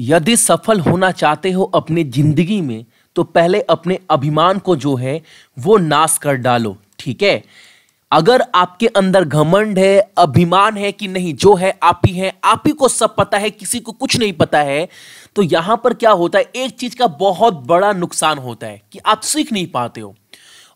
यदि सफल होना चाहते हो अपनी जिंदगी में तो पहले अपने अभिमान को जो है वो नाश कर डालो ठीक है अगर आपके अंदर घमंड है अभिमान है कि नहीं जो है आप ही है आप ही को सब पता है किसी को कुछ नहीं पता है तो यहां पर क्या होता है एक चीज़ का बहुत बड़ा नुकसान होता है कि आप सीख नहीं पाते हो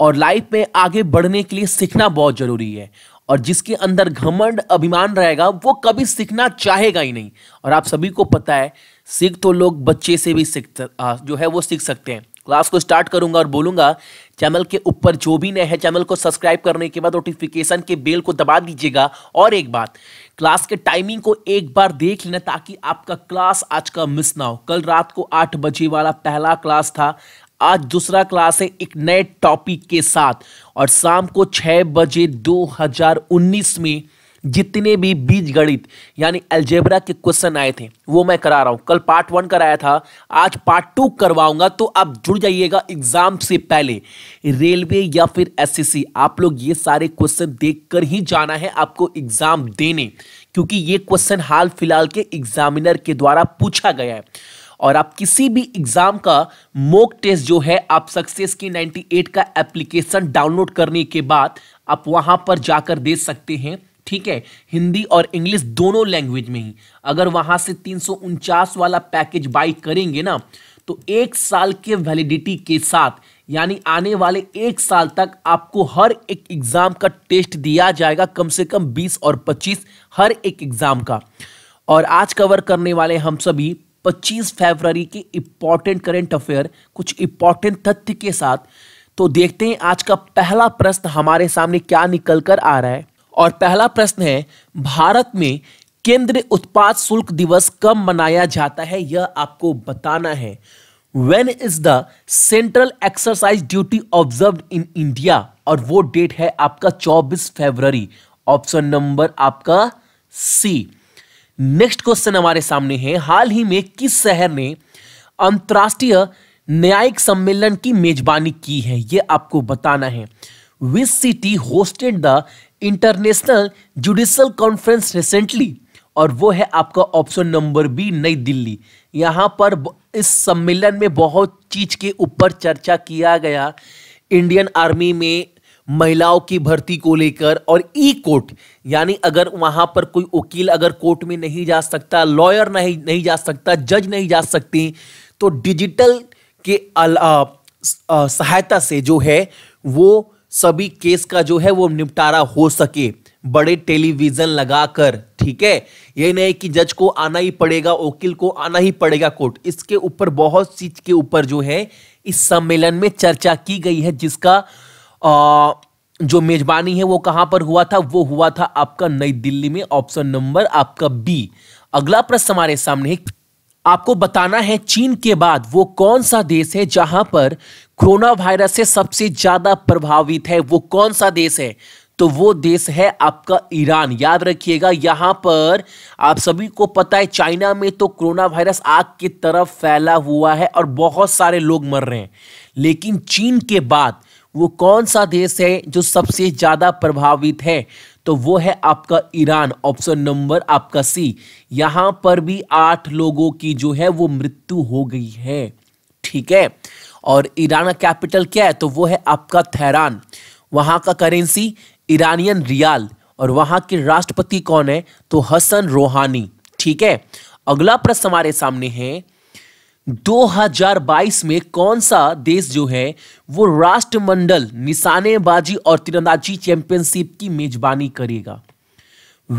और लाइफ में आगे बढ़ने के लिए सीखना बहुत ज़रूरी है और जिसके अंदर घमंड अभिमान रहेगा वो कभी सीखना चाहेगा ही नहीं और आप सभी को पता है सीख तो लोग बच्चे से भी सीख जो है वो सीख सकते हैं क्लास को स्टार्ट करूंगा और बोलूंगा चैनल के ऊपर जो भी नए है चैनल को सब्सक्राइब करने के बाद नोटिफिकेशन के बेल को दबा दीजिएगा और एक बात क्लास के टाइमिंग को एक बार देख लेना ताकि आपका क्लास आज का मिस ना हो कल रात को आठ बजे वाला पहला क्लास था आज दूसरा क्लास है एक नए टॉपिक के साथ और शाम को छः बजे 2019 में जितने भी बीज गणित यानी एल्जेब्रा के क्वेश्चन आए थे वो मैं करा रहा हूँ कल पार्ट वन कराया था आज पार्ट टू करवाऊंगा तो आप जुड़ जाइएगा एग्जाम से पहले रेलवे या फिर एसएससी e आप लोग ये सारे क्वेश्चन देखकर ही जाना है आपको एग्जाम देने क्योंकि ये क्वेश्चन हाल फिलहाल के एग्जामिनर के द्वारा पूछा गया है और आप किसी भी एग्जाम का मोक टेस्ट जो है आप सक्सेस की 98 का एप्लीकेशन डाउनलोड करने के बाद आप वहां पर जाकर दे सकते हैं ठीक है हिंदी और इंग्लिश दोनों लैंग्वेज में ही अगर वहां से तीन वाला पैकेज बाई करेंगे ना तो एक साल के वैलिडिटी के साथ यानी आने वाले एक साल तक आपको हर एक एग्ज़ाम का टेस्ट दिया जाएगा कम से कम 20 और 25 हर एक एग्ज़ाम का और आज कवर करने वाले हम सभी 25 फरवरी के इम्पॉर्टेंट करेंट अफेयर कुछ इम्पॉर्टेंट तथ्य के साथ तो देखते हैं आज का पहला प्रश्न हमारे सामने क्या निकल कर आ रहा है और पहला प्रश्न है भारत में केंद्र उत्पाद शुल्क दिवस कब मनाया जाता है यह आपको बताना है when is the central exercise duty observe in India और वो डेट है आपका 24 फरवरी ऑप्शन नंबर आपका सी नेक्स्ट क्वेश्चन हमारे सामने है हाल ही में किस शहर ने अंतर्राष्ट्रीय न्यायिक सम्मेलन की मेजबानी की है यह आपको बताना है which city hosted the international judicial conference recently और वो है आपका ऑप्शन नंबर बी नई दिल्ली यहाँ पर इस सम्मेलन में बहुत चीज़ के ऊपर चर्चा किया गया इंडियन आर्मी में महिलाओं की भर्ती को लेकर और ई कोर्ट यानी अगर वहाँ पर कोई वकील अगर कोर्ट में नहीं जा सकता लॉयर नहीं नहीं जा सकता जज नहीं जा सकते तो डिजिटल के अल, आ, आ, सहायता से जो है वो सभी केस का जो है वो निपटारा हो सके बड़े टेलीविजन लगाकर ठीक है ये नहीं कि जज को आना ही पड़ेगा वकील को आना ही पड़ेगा कोर्ट इसके ऊपर बहुत चीज के ऊपर जो है इस सम्मेलन में चर्चा की गई है जिसका आ, जो मेजबानी है वो कहां पर हुआ था वो हुआ था आपका नई दिल्ली में ऑप्शन नंबर आपका बी अगला प्रश्न हमारे सामने है आपको बताना है चीन के बाद वो कौन सा देश है जहां पर कोरोना वायरस से सबसे ज्यादा प्रभावित है वो कौन सा देश है तो वो देश है आपका ईरान याद रखिएगा यहाँ पर आप सभी को पता है चाइना में तो कोरोना वायरस आग की तरफ फैला हुआ है और बहुत सारे लोग मर रहे हैं लेकिन चीन के बाद वो कौन सा देश है जो सबसे ज़्यादा प्रभावित है तो वो है आपका ईरान ऑप्शन नंबर आपका सी यहाँ पर भी आठ लोगों की जो है वो मृत्यु हो गई है ठीक है और ईरान का कैपिटल क्या है तो वो है आपका थैरान वहां का करेंसी ईरानियन रियाल और वहां के राष्ट्रपति कौन है तो हसन रोहानी ठीक है अगला प्रश्न हमारे सामने है 2022 में कौन सा देश जो है वो राष्ट्रमंडल निशानेबाजी और तीरंदाजी चैंपियनशिप की मेजबानी करेगा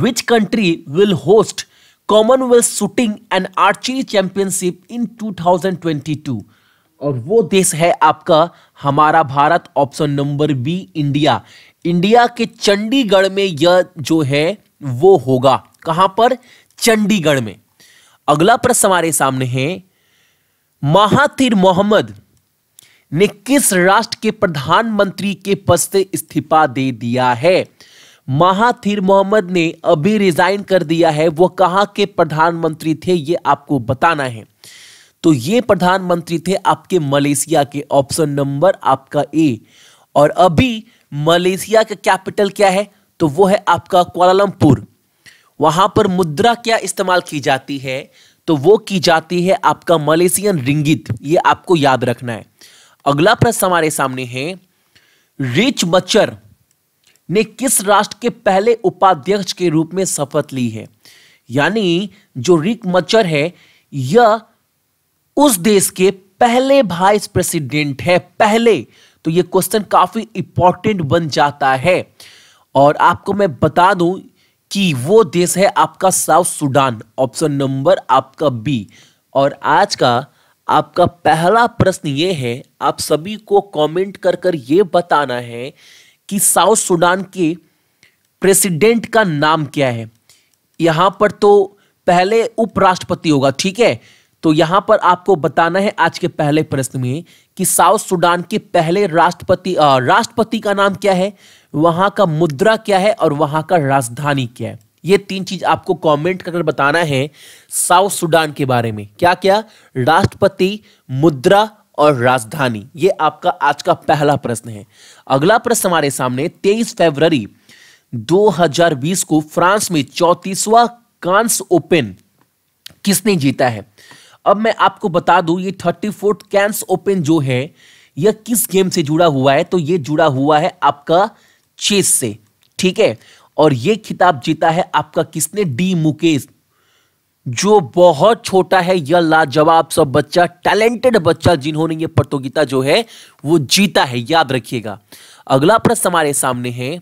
which country will host commonwealth shooting and archery championship in 2022 और वो देश है आपका हमारा Bharat option number B India India के चंडीगढ़ में यह जो है वो होगा कहां पर चंडीगढ़ में अगला प्रश्न हमारे सामने है महातिर मोहम्मद ने किस राष्ट्र के प्रधानमंत्री के पद से इस्तीफा दे दिया है महाथिर मोहम्मद ने अभी रिजाइन कर दिया है वो कहाँ के प्रधानमंत्री थे ये आपको बताना है तो ये प्रधानमंत्री थे आपके मलेशिया के ऑप्शन नंबर आपका ए और अभी मलेशिया का कैपिटल क्या है तो वो है आपका क्वालालंपुर वहां पर मुद्रा क्या इस्तेमाल की जाती है तो वो की जाती है आपका मलेशियन रिंगित ये आपको याद रखना है अगला प्रश्न हमारे सामने है रिच बच्चर ने किस राष्ट्र के पहले उपाध्यक्ष के रूप में शपथ ली है यानी जो रिक मच्छर है यह उस देश के पहले वाइस प्रेसिडेंट है पहले तो यह क्वेश्चन काफी इंपॉर्टेंट बन जाता है और आपको मैं बता दूं कि वो देश है आपका साउथ सूडान ऑप्शन नंबर आपका बी और आज का आपका पहला प्रश्न ये है आप सभी को कमेंट कर कर ये बताना है कि साउथ सूडान के प्रेसिडेंट का नाम क्या है यहाँ पर तो पहले उपराष्ट्रपति होगा ठीक है तो यहाँ पर आपको बताना है आज के पहले प्रश्न में कि साउथ सूडान के पहले राष्ट्रपति राष्ट्रपति का नाम क्या है वहां का मुद्रा क्या है और वहां का राजधानी क्या है ये तीन चीज आपको कमेंट कर बताना है साउथ सुडान के बारे में क्या क्या राष्ट्रपति मुद्रा और राजधानी ये आपका आज का पहला प्रश्न है अगला प्रश्न हमारे सामने 23 फरवरी 2020 को फ्रांस में चौतीसवा कांस ओपन किसने जीता है अब मैं आपको बता दूं ये थर्टी फोर्थ कैंस ओपन जो है यह किस गेम से जुड़ा हुआ है तो यह जुड़ा हुआ है आपका चेस से ठीक है और ये खिताब जीता है आपका किसने डी मुकेश जो बहुत छोटा है यह लाजवाब सब बच्चा टैलेंटेड बच्चा जिन्होंने ये प्रतियोगिता जो है वो जीता है याद रखिएगा अगला प्रश्न हमारे सामने है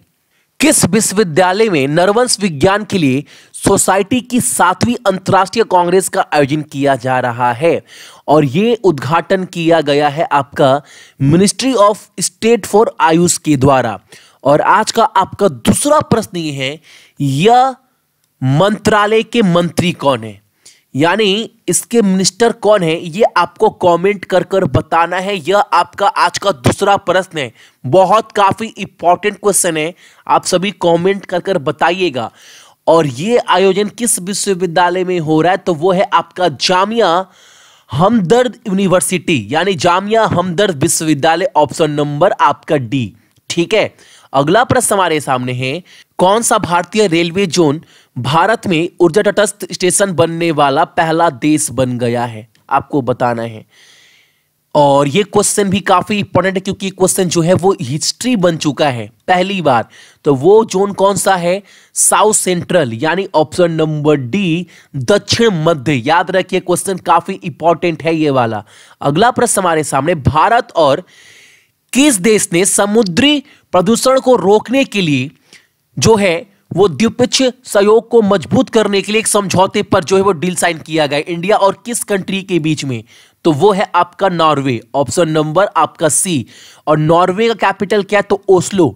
किस विश्वविद्यालय में नरवंश विज्ञान के लिए सोसाइटी की सातवीं अंतर्राष्ट्रीय कांग्रेस का आयोजन किया जा रहा है और ये उद्घाटन किया गया है आपका ministry of state for Ayush के द्वारा और आज का आपका दूसरा प्रश्न ये है यह मंत्रालय के मंत्री कौन है यानी इसके मिनिस्टर कौन है ये आपको कमेंट कर कर बताना है यह आपका आज का दूसरा प्रश्न है बहुत काफ़ी इंपॉर्टेंट क्वेश्चन है आप सभी कमेंट कर कर बताइएगा और ये आयोजन किस विश्वविद्यालय में हो रहा है तो वो है आपका जामिया हमदर्द यूनिवर्सिटी यानी जामिया हमदर्द विश्वविद्यालय ऑप्शन नंबर आपका डी ठीक है अगला प्रश्न हमारे सामने है कौन सा भारतीय रेलवे जोन भारत में ऊर्जा तटस्थ स्टेशन बनने वाला पहला देश बन गया है आपको बताना है और ये क्वेश्चन भी काफ़ी इंपॉर्टेंट है क्योंकि क्वेश्चन जो है वो हिस्ट्री बन चुका है पहली बार तो वो जोन कौन सा है साउथ सेंट्रल यानी ऑप्शन नंबर डी दक्षिण मध्य याद रखिए क्वेश्चन काफ़ी इंपॉर्टेंट है ये वाला अगला प्रश्न हमारे सामने भारत और किस देश ने समुद्री प्रदूषण को रोकने के लिए जो है वो द्विपक्षीय सहयोग को मजबूत करने के लिए एक समझौते पर जो है वो डील साइन किया गया इंडिया और किस कंट्री के बीच में तो वो है आपका नॉर्वे ऑप्शन नंबर आपका सी और नॉर्वे का कैपिटल क्या है तो ओस्लो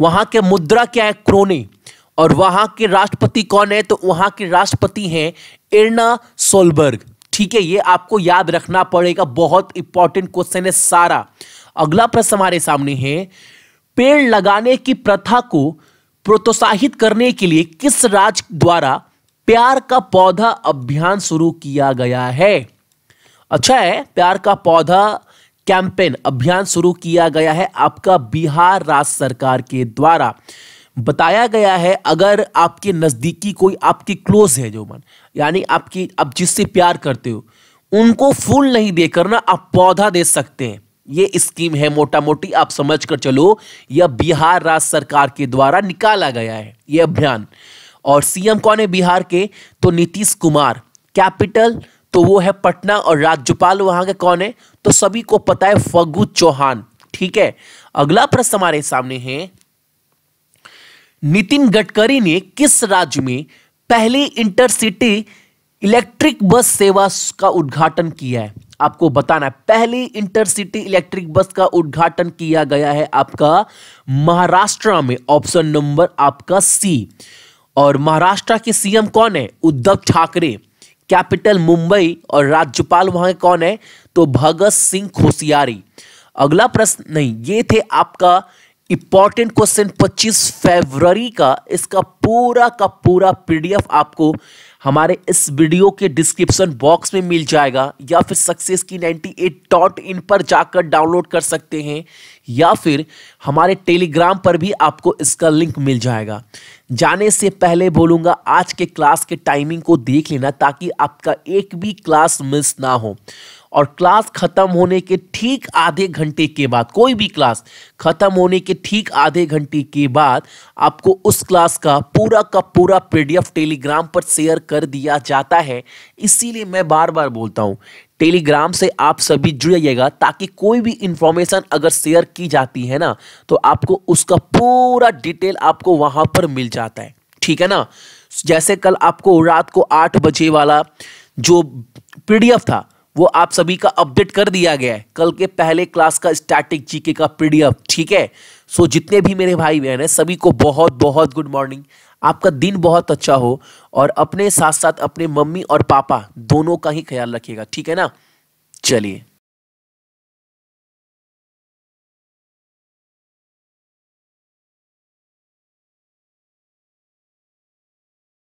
वहां के मुद्रा क्या है क्रोने और वहां के राष्ट्रपति कौन है तो वहां के राष्ट्रपति हैं एर्ना सोलबर्ग ठीक है ये आपको याद रखना पड़ेगा बहुत इंपॉर्टेंट क्वेश्चन है सारा अगला प्रश्न हमारे सामने है पेड़ लगाने की प्रथा को प्रोत्साहित करने के लिए किस राज्य द्वारा प्यार का पौधा अभियान शुरू किया गया है अच्छा है प्यार का पौधा कैंपेन अभियान शुरू किया गया है आपका बिहार राज्य सरकार के द्वारा बताया गया है अगर आपके नज़दीकी कोई आपकी क्लोज है जो मन यानी आपकी आप जिससे प्यार करते हो उनको फूल नहीं देकर ना आप पौधा दे सकते हैं ये स्कीम है मोटा मोटी आप समझ कर चलो यह बिहार राज्य सरकार के द्वारा निकाला गया है यह अभियान और सीएम कौन है बिहार के तो नीतीश कुमार कैपिटल तो वो है पटना और राज्यपाल वहां के कौन है तो सभी को पता है फगू चौहान ठीक है अगला प्रश्न हमारे सामने है नितिन गडकरी ने किस राज्य में पहली इंटरसिटी इलेक्ट्रिक बस सेवा का उद्घाटन किया है आपको बताना है पहली इंटरसिटी इलेक्ट्रिक बस का उद्घाटन किया गया है आपका महाराष्ट्र में ऑप्शन नंबर आपका सी और महाराष्ट्र के सीएम कौन है उद्धव ठाकरे कैपिटल मुंबई और राज्यपाल वहां कौन है तो भगत सिंह खोसियारी अगला प्रश्न नहीं ये थे आपका इंपॉर्टेंट क्वेश्चन 25 फरवरी का इसका पूरा का पूरा पीडीएफ आपको हमारे इस वीडियो के डिस्क्रिप्शन बॉक्स में मिल जाएगा या फिर सक्सेस की नाइन्टी एट डॉट इन पर जाकर डाउनलोड कर सकते हैं या फिर हमारे टेलीग्राम पर भी आपको इसका लिंक मिल जाएगा जाने से पहले बोलूँगा आज के क्लास के टाइमिंग को देख लेना ताकि आपका एक भी क्लास मिस ना हो और क्लास खत्म होने के ठीक आधे घंटे के बाद कोई भी क्लास खत्म होने के ठीक आधे घंटे के बाद आपको उस क्लास का पूरा का पूरा पीडीएफ टेलीग्राम पर शेयर कर दिया जाता है इसीलिए मैं बार बार बोलता हूँ टेलीग्राम से आप सभी जुड़िएगा ताकि कोई भी इंफॉर्मेशन अगर शेयर की जाती है ना तो आपको उसका पूरा डिटेल आपको वहाँ पर मिल जाता है ठीक है ना जैसे कल आपको रात को आठ बजे वाला जो पीडीएफ था वो आप सभी का अपडेट कर दिया गया है कल के पहले क्लास का स्टैटिक जीके का पीडीएफ ठीक है सो जितने भी मेरे भाई बहन हैं सभी को बहुत बहुत गुड मॉर्निंग आपका दिन बहुत अच्छा हो और अपने साथ साथ अपने मम्मी और पापा दोनों का ही ख्याल रखिएगा ठीक है ना चलिए